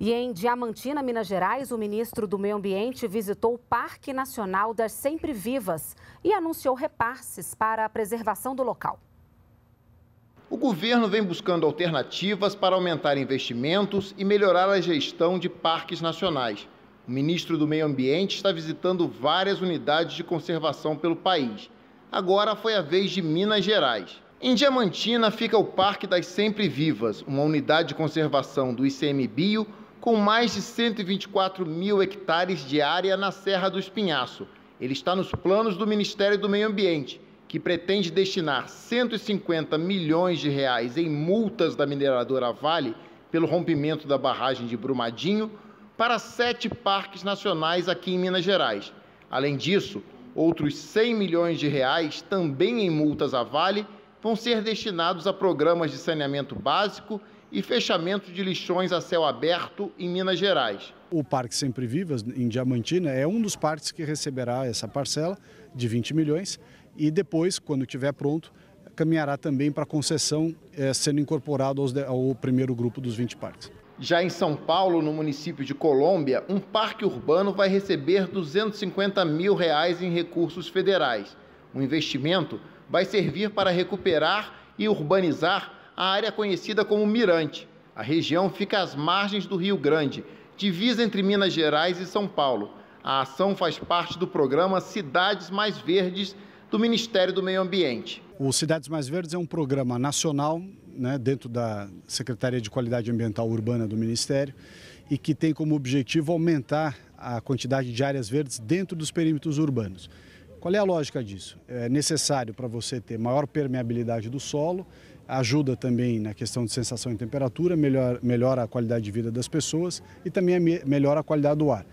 E em Diamantina, Minas Gerais, o ministro do Meio Ambiente visitou o Parque Nacional das Sempre Vivas e anunciou repasses para a preservação do local. O governo vem buscando alternativas para aumentar investimentos e melhorar a gestão de parques nacionais. O ministro do Meio Ambiente está visitando várias unidades de conservação pelo país. Agora foi a vez de Minas Gerais. Em Diamantina fica o Parque das Sempre Vivas, uma unidade de conservação do ICMBio com mais de 124 mil hectares de área na Serra do Espinhaço. Ele está nos planos do Ministério do Meio Ambiente, que pretende destinar 150 milhões de reais em multas da mineradora Vale pelo rompimento da barragem de Brumadinho para sete parques nacionais aqui em Minas Gerais. Além disso, outros 100 milhões de reais também em multas à Vale vão ser destinados a programas de saneamento básico e fechamento de lixões a céu aberto em Minas Gerais. O Parque Sempre Vivas, em Diamantina, é um dos parques que receberá essa parcela de 20 milhões e depois, quando estiver pronto, caminhará também para concessão, eh, sendo incorporado ao primeiro grupo dos 20 parques. Já em São Paulo, no município de Colômbia, um parque urbano vai receber 250 mil reais em recursos federais. O investimento, vai servir para recuperar e urbanizar a área conhecida como Mirante. A região fica às margens do Rio Grande, divisa entre Minas Gerais e São Paulo. A ação faz parte do programa Cidades Mais Verdes do Ministério do Meio Ambiente. O Cidades Mais Verdes é um programa nacional, né, dentro da Secretaria de Qualidade Ambiental Urbana do Ministério, e que tem como objetivo aumentar a quantidade de áreas verdes dentro dos perímetros urbanos. Qual é a lógica disso? É necessário para você ter maior permeabilidade do solo, ajuda também na questão de sensação e temperatura, melhora, melhora a qualidade de vida das pessoas e também é melhora a qualidade do ar.